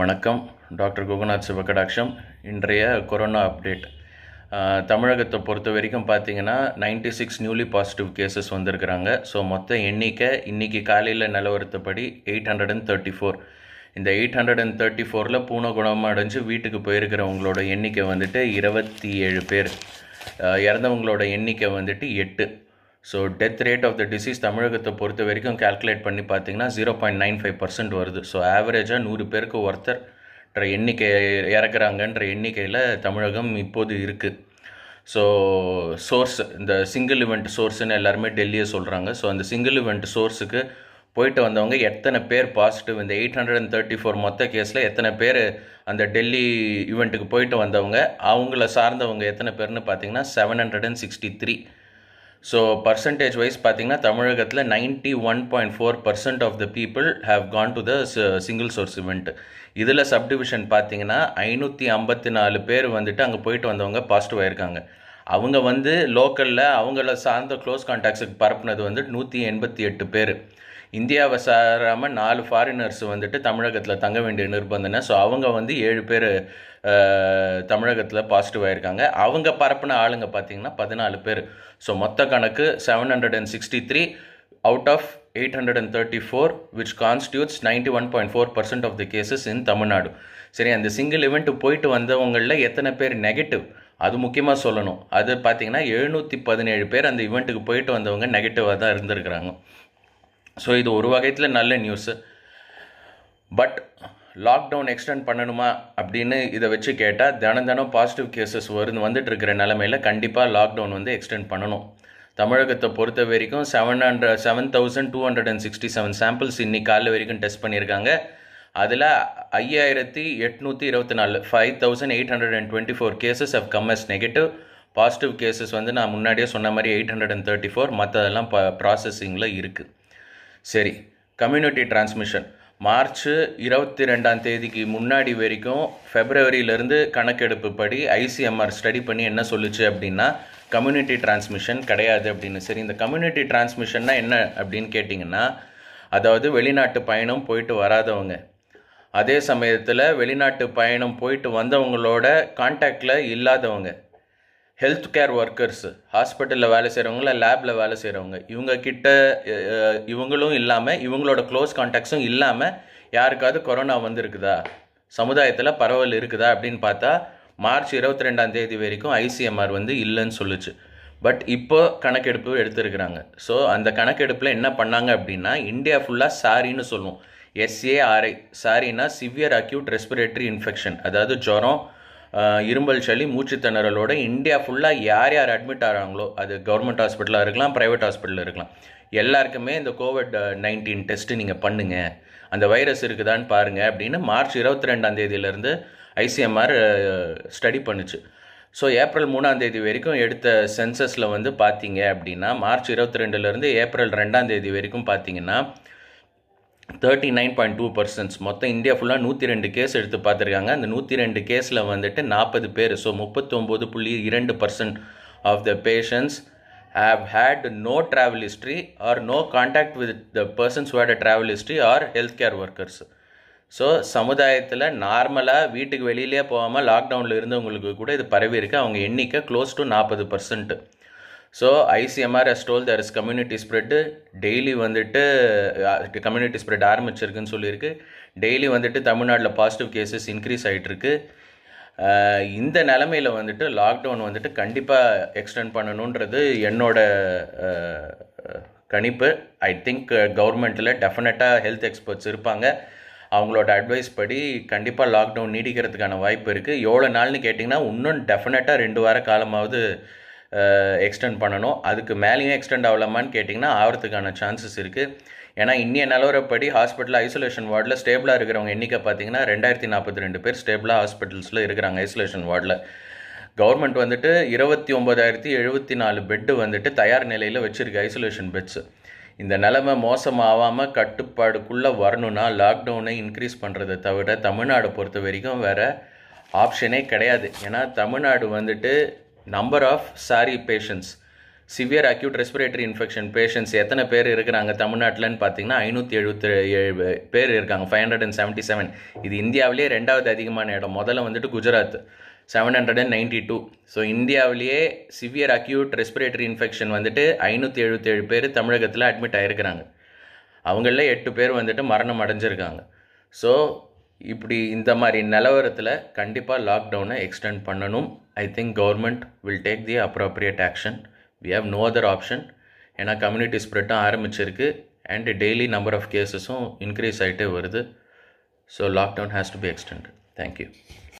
வணக்கம் டாக்டர் குகநாத் சிவகடாட்சம் இன்றைய corona update தமிழகத்தை பொறுத்த வரைக்கும் பார்த்தீங்கன்னா ninety six newly positive cases வந்திருக்கிறாங்க ஸோ மொத்த எண்ணிக்கை இன்றைக்கி காலையில் நிலவரத்தப்படி eight hundred and thirty four இந்த எயிட் ஹண்ட்ரட் அண்ட் தேர்ட்டி ஃபோரில் பூனை குணம் அடைஞ்சு வீட்டுக்கு போயிருக்கிறவங்களோட எண்ணிக்கை வந்துட்டு இருபத்தி ஏழு பேர் இறந்தவங்களோட எண்ணிக்கை வந்துட்டு எட்டு so death rate of the disease தமிழகத்தை பொறுத்த வரைக்கும் கால்குலேட் பண்ணி பார்த்தீங்கன்னா zero point nine five percent வருது ஸோ ஆவரேஜாக நூறு பேருக்கு ஒருத்தர் எண்ணிக்கை இறக்குறாங்கன்ற எண்ணிக்கையில் தமிழகம் இப்போது இருக்குது ஸோ சோர்ஸ் இந்த சிங்கிள் இவெண்ட் சோர்ஸ்னு எல்லாருமே டெல்லியை சொல்கிறாங்க ஸோ அந்த சிங்கிள் இவெண்ட் சோர்ஸுக்கு போயிட்டு வந்தவங்க எத்தனை பேர் பாசிட்டிவ் இந்த eight hundred and thirty four மொத்த கேஸில் எத்தனை பேர் அந்த டெல்லி இவெண்ட்டுக்கு போயிட்டு வந்தவங்க அவங்கள சார்ந்தவங்க எத்தனை பேர்னு பார்த்தீங்கன்னா seven hundred and sixty three so percentage wise பார்த்தீங்கன்னா தமிழகத்தில் ninety one point four percent of the people have gone to the single source event இதில் சப்டிவிஷன் பார்த்தீங்கன்னா ஐநூற்றி ஐம்பத்தி நாலு பேர் வந்துட்டு அங்கே போயிட்டு வந்தவங்க பாசிட்டிவ் ஆயிருக்காங்க அவங்க வந்து லோக்கலில் அவங்கள சார்ந்த க்ளோஸ் கான்டாக்ட்ஸுக்கு பரப்புனது வந்து நூற்றி எண்பத்தி எட்டு பேர் இந்தியாவை சாராமல் நாலு ஃபாரினர்ஸ் வந்துட்டு தமிழகத்தில் தங்க வேண்டிய நிர்பந்தனை ஸோ அவங்க வந்து ஏழு பேர் தமிழகத்தில் பாசிட்டிவ் ஆகிருக்காங்க அவங்க பரப்பின ஆளுங்க பார்த்தீங்கன்னா பதினாலு பேர் ஸோ மொத்த கணக்கு seven hundred and sixty three out of eight hundred and thirty four which constitutes ninety one point four percent of the cases in Tamil Nadu சரி அந்த சிங்கிள் இவெண்ட்டு போயிட்டு வந்தவங்களில் எத்தனை பேர் நெகட்டிவ் அது முக்கியமாக சொல்லணும் அது பார்த்திங்கன்னா எழுநூற்றி பதினேழு பேர் அந்த இவெண்ட்டுக்கு போயிட்டு வந்தவங்க நெகட்டிவாக தான் இருந்திருக்கிறாங்க ஸோ இது ஒரு வகையில் நல்ல நியூஸு பட் லாக்டவுன் எக்ஸ்டெண்ட் பண்ணணுமா அப்படின்னு இதை வச்சு கேட்டால் தினம் தினம் பாசிட்டிவ் கேசஸ் வருது வந்துட்டு இருக்கிற நிலமையில் கண்டிப்பாக லாக்டவுன் வந்து எக்ஸ்டெண்ட் பண்ணணும் தமிழகத்தை பொறுத்த வரைக்கும் seven hundred seven thousand two hundred and sixty seven samples இன்னைக்கு காலைல வரைக்கும் டெஸ்ட் பண்ணியிருக்காங்க அதில் ஐயாயிரத்தி எட்நூற்றி இருபத்தி நாலு five thousand eight hundred and twenty four cases of கம்மஸ் நெகட்டிவ் பாசிட்டிவ் கேசஸ் வந்து நான் முன்னாடியே சொன்ன மாதிரி eight hundred and thirty four மற்றதெல்லாம் ப ப்ராசஸிங்கில் இருக்குது சரி கம்யூனிட்டி டிரான்ஸ்மிஷன் மார்ச் இருபத்தி ரெண்டாம் தேதிக்கு முன்னாடி வரைக்கும் ஃபெப்ரவரியிலேருந்து கணக்கெடுப்பு படி ஐசிஎம்ஆர் ஸ்டடி பண்ணி என்ன சொல்லுச்சு அப்படின்னா கம்யூனிட்டி டிரான்ஸ்மிஷன் கிடையாது அப்படின்னு சரி இந்த கம்யூனிட்டி டிரான்ஸ்மிஷன்னா என்ன அப்படின்னு கேட்டிங்கன்னா அதாவது வெளிநாட்டு பயணம் போயிட்டு வராதவங்க அதே சமயத்தில் வெளிநாட்டு பயணம் போயிட்டு வந்தவங்களோட கான்டாக்டில் இல்லாதவங்க ஹெல்த் கேர் ஒர்க்கர்ஸ் ஹாஸ்பிட்டலில் வேலை செய்கிறவங்க இல்லை லேபில் வேலை செய்கிறவங்க இவங்க கிட்ட இவங்களும் இல்லாமல் இவங்களோட க்ளோஸ் கான்டாக்ட்ஸும் இல்லாமல் யாருக்காவது கொரோனா வந்திருக்குதா சமுதாயத்தில் பரவல் இருக்குதா அப்படின்னு பார்த்தா மார்ச் இருபத்தி ரெண்டாம் தேதி வரைக்கும் ஐசிஎம்ஆர் வந்து இல்லைன்னு சொல்லுச்சு பட் இப்போ கணக்கெடுப்பு எடுத்துருக்குறாங்க ஸோ அந்த கணக்கெடுப்பில் என்ன பண்ணாங்க அப்படின்னா இந்தியா ஃபுல்லாக சாரின்னு சொல்லுவோம் எஸ்ஏஆர்ஐ சாரின்னா சிவியர் அக்யூட் ரெஸ்பிரேட்டரி இன்ஃபெக்ஷன் அதாவது ஜுரம் இரும்பல் சளி மூச்சுத்திணறலோட இந்தியா ஃபுல்லாக யார் யார் அட்மிட் ஆகிறாங்களோ அது கவர்மெண்ட் ஹாஸ்பிட்டலாக இருக்கலாம் ப்ரைவேட் ஹாஸ்பிட்டலில் இருக்கலாம் எல்லாருக்குமே இந்த கோவிட் நைன்டீன் டெஸ்ட்டு நீங்கள் பண்ணுங்கள் அந்த வைரஸ் இருக்குதான்னு பாருங்கள் அப்படின்னு மார்ச் இருபத்தி ரெண்டாம் தேதியிலேருந்து ஐசிஎம்ஆர் ஸ்டடி பண்ணுச்சு ஸோ ஏப்ரல் மூணாம் தேதி வரைக்கும் எடுத்த சென்சஸில் வந்து பார்த்தீங்க அப்படின்னா மார்ச் இருபத்தி ரெண்டுலேருந்து ஏப்ரல் ரெண்டாம் தேதி வரைக்கும் பார்த்தீங்கன்னா thirty nine point two percents மொத்தம் இந்தியா ஃபுல்லாக நூற்றி ரெண்டு கேஸ் எடுத்து பார்த்துருக்காங்க அந்த நூற்றி ரெண்டு கேஸில் வந்துட்டு நாற்பது பேர் ஸோ முப்பத்தொம்போது புள்ளி இரண்டு percent of the patients have had no travel history or no contact with the persons had a travel history or health care workers so சமுதாயத்தில் நார்மலாக வீட்டுக்கு வெளியிலே போகாமல் லாக்டவுனில் இருந்தவங்களுக்கு கூட இது பரவி இருக்குது அவங்க எண்ணிக்கை க்ளோஸ் டு நாற்பது percent so ICMR told there is community spread daily வந்துட்டு கம்யூனிட்டி uh, ஸ்ப்ரெட் ஆரம்பிச்சிருக்குன்னு சொல்லியிருக்கு டெய்லி வந்துட்டு தமிழ்நாட்டில் பாசிட்டிவ் கேசஸ் இன்க்ரீஸ் ஆகிட்டுருக்கு uh, இந்த நிலமையில் வந்துட்டு லாக்டவுன் வந்துட்டு கண்டிப்பாக எக்ஸ்டெண்ட் பண்ணணுன்றது என்னோட uh, கணிப்பு ஐ திங்க் கவர்மெண்ட்டில் டெஃபினட்டாக ஹெல்த் எக்ஸ்பர்ட்ஸ் இருப்பாங்க அவங்களோட அட்வைஸ் படி கண்டிப்பாக லாக்டவுன் நீடிக்கிறதுக்கான வாய்ப்பு இருக்குது எவ்வளோ நாள்னு கேட்டிங்கன்னா இன்னும் டெஃபினட்டாக ரெண்டு வார காலமாவது எக்ஸ்டெண்ட் பண்ணணும் அதுக்கு மேலேயும் எக்ஸ்டெண்ட் ஆகலாமான்னு கேட்டிங்கன்னா ஆகிறதுக்கான சான்சஸ் இருக்குது ஏன்னா இந்திய நிலவரப்படி ஹாஸ்பிட்டல் ஐசோலேஷன் வார்டில் ஸ்டேபிளாக இருக்கிறவங்க எண்ணிக்கை பார்த்தீங்கன்னா ரெண்டாயிரத்தி நாற்பத்தி ரெண்டு பேர் ஸ்டேபிளாக ஹாஸ்பிட்டல்ஸில் இருக்கிறாங்க ஐசோலேஷன் வார்டில் கவர்மெண்ட் வந்துட்டு இருபத்தி ஒம்பதாயிரத்தி எழுபத்தி நாலு பெட்டு வந்துட்டு தயார் நிலையில் வச்சுருக்கு ஐசோலேஷன் பெட்ஸ் இந்த நிலைமை மோசமாகாமல் கட்டுப்பாடுக்குள்ளே வரணும்னா லாக்டவுனை இன்க்ரீஸ் பண்ணுறதை தவிர தமிழ்நாடு பொறுத்த வரைக்கும் வேறு ஆப்ஷனே கிடையாது ஏன்னா தமிழ்நாடு வந்துட்டு number of SARI patients severe acute respiratory infection patients எத்தனை பேர் இருக்கிறாங்க தமிழ்நாட்டில்னு பார்த்தீங்கன்னா ஐநூற்றி எழுபத்தி ஏழு பேர் இருக்காங்க five hundred and seventy seven இது இந்தியாவிலேயே ரெண்டாவது அதிகமான இடம் முதல்ல வந்துட்டு Gujarat seven hundred and ninety two so இந்தியாவிலேயே சிவியர் அக்யூட் ரெஸ்பிரேட்டரி இன்ஃபெக்ஷன் வந்துட்டு ஐநூற்றி எழுபத்தேழு பேர் தமிழகத்தில் அட்மிட் ஆகிருக்கிறாங்க அவங்களில் எட்டு பேர் வந்துட்டு மரணம் அடைஞ்சிருக்காங்க ஸோ இப்படி இந்த மாதிரி நிலவரத்தில் கண்டிப்பாக லாக்டவுனை எக்ஸ்டெண்ட் பண்ணணும் I think government will take the appropriate action. We have no other option ஏன்னா கம்யூனிட்டி ஸ்ப்ரெட்டும் ஆரம்பிச்சிருக்கு அண்ட் டெய்லி நம்பர் ஆஃப் கேசஸும் இன்க்ரீஸ் ஆகிட்டே வருது so lockdown has to be extend thank you